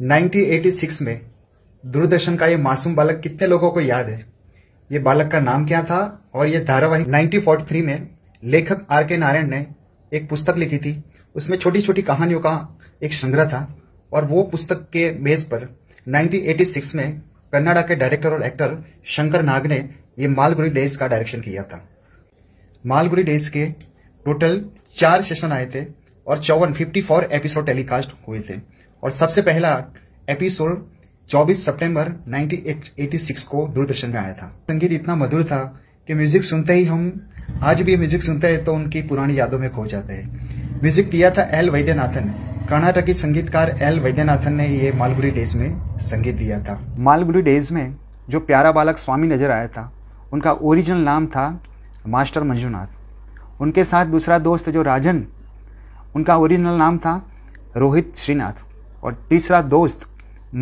1986 में दूरदर्शन का ये मासूम बालक कितने लोगों को याद है ये बालक का नाम क्या था और ये धारावाहिक 1943 में लेखक आर के नारायण ने एक पुस्तक लिखी थी उसमें छोटी छोटी कहानियों का एक संग्रह था और वो पुस्तक के बेस पर 1986 में कन्नाडा के डायरेक्टर और एक्टर शंकर नाग ने ये मालगुड़ी डेज का डायरेक्शन किया था मालगुड़ी डेज के टोटल चार सेशन आए थे और चौवन फिफ्टी एपिसोड टेलीकास्ट हुए थे और सबसे पहला एपिसोड 24 सितंबर 1986 को दूरदर्शन में आया था संगीत इतना मधुर था कि म्यूजिक सुनते ही हम आज भी म्यूजिक सुनते हैं तो उनकी पुरानी यादों में खो जाते हैं म्यूजिक दिया था एल वैद्यनाथन कर्नाटकी संगीतकार एल वैद्यनाथन ने ये मालगुड़ी डेज में संगीत दिया था मालगुड़ी डेज में जो प्यारा बालक स्वामी नजर आया था उनका ओरिजिनल नाम था मास्टर मंजूनाथ उनके साथ दूसरा दोस्त जो राजन उनका ओरिजिनल नाम था रोहित श्रीनाथ और तीसरा दोस्त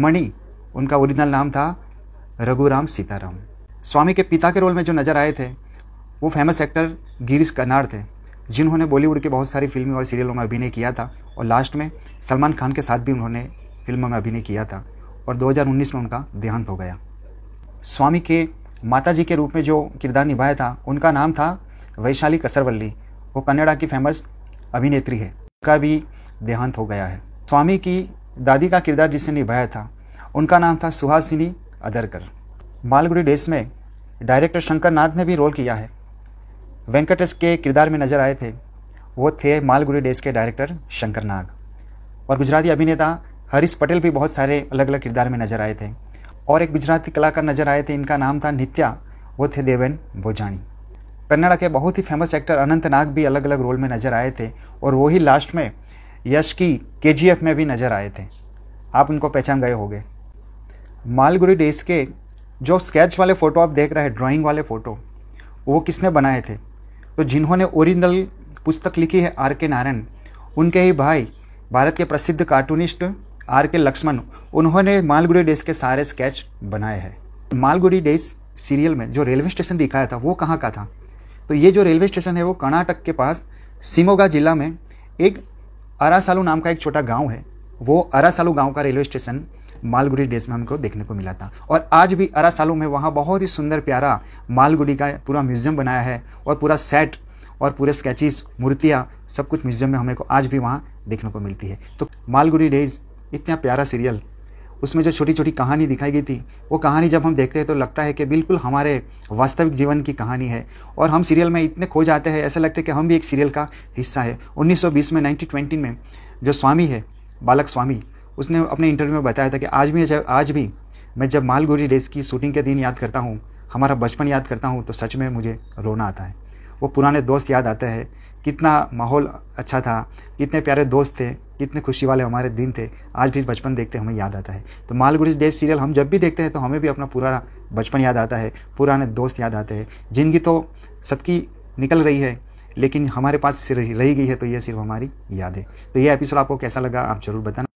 मणि उनका ओरिजिनल नाम था रघुराम सीताराम स्वामी के पिता के रोल में जो नज़र आए थे वो फेमस एक्टर गिरीश कनार थे जिन्होंने बॉलीवुड के बहुत सारी फिल्में और सीरियलों में अभिनय किया था और लास्ट में सलमान खान के साथ भी उन्होंने फिल्मों में अभिनय किया था और 2019 में उनका देहांत हो गया स्वामी के माता जी के रूप में जो किरदार निभाया था उनका नाम था वैशाली कसरवल्ली वो कन्नड़ा की फेमस अभिनेत्री है उनका भी देहांत हो गया है स्वामी की दादी का किरदार जिसने निभाया था उनका नाम था सुहासिनी अदरकर मालगुडी डेस में डायरेक्टर शंकर नाथ ने भी रोल किया है वेंकटेश के किरदार में नजर आए थे वो थे मालगुडी डेस के डायरेक्टर शंकर नाग और गुजराती अभिनेता हरीश पटेल भी बहुत सारे अलग अलग किरदार में नजर आए थे और एक गुजराती कलाकार नजर आए थे इनका नाम था नित्या वो थे देवेन बोजानी कन्नड़ा के बहुत ही फेमस एक्टर अनंत नाग भी अलग अलग रोल में नजर आए थे और वही लास्ट में यश की के में भी नज़र आए थे आप उनको पहचान गए होंगे मालगुड़ी डेज के जो स्केच वाले फ़ोटो आप देख रहे हैं ड्राइंग वाले फ़ोटो वो किसने बनाए थे तो जिन्होंने ओरिजिनल पुस्तक लिखी है आर के नारायण उनके ही भाई भारत के प्रसिद्ध कार्टूनिस्ट आर के लक्ष्मण उन्होंने मालगुड़ी डेज के सारे स्केच बनाए हैं मालगुड़ी डेज सीरियल में जो रेलवे स्टेशन दिखाया था वो कहाँ का था तो ये जो रेलवे स्टेशन है वो कर्नाटक के पास सिमोगा जिला में एक अरासालू नाम का एक छोटा गाँव है वो अरासालू गाँव का रेलवे स्टेशन मालगुड़ी डेज में हमको देखने को मिला था और आज भी अरासालू में वहाँ बहुत ही सुंदर प्यारा मालगुड़ी का पूरा म्यूज़ियम बनाया है और पूरा सेट और पूरे स्केचेस मूर्तियाँ सब कुछ म्यूज़ियम में हमें को आज भी वहाँ देखने को मिलती है तो मालगुड़ी डेज इतना प्यारा सीरियल उसमें जो छोटी छोटी कहानी दिखाई गई थी वो कहानी जब हम देखते हैं तो लगता है कि बिल्कुल हमारे वास्तविक जीवन की कहानी है और हम सीरियल में इतने खो जाते हैं ऐसा लगता है कि हम भी एक सीरियल का हिस्सा है 1920 में नाइनटीन में जो स्वामी है बालक स्वामी उसने अपने इंटरव्यू में बताया था कि आज भी जब आज भी मैं जब मालगुरी डेज की शूटिंग के दिन याद करता हूँ हमारा बचपन याद करता हूँ तो सच में मुझे रोना आता है वो पुराने दोस्त याद आते हैं कितना माहौल अच्छा था कितने प्यारे दोस्त थे कितने खुशी वाले हमारे दिन थे आज भी बचपन देखते हमें याद आता है तो मालगुड़ी डेज सीरियल हम जब भी देखते हैं तो हमें भी अपना पूरा बचपन याद आता है पुराने दोस्त याद आते हैं जिंदगी तो सबकी निकल रही है लेकिन हमारे पास रह गई है तो ये सिर्फ हमारी याद है तो ये एपिसोड आपको कैसा लगा आप जरूर बताना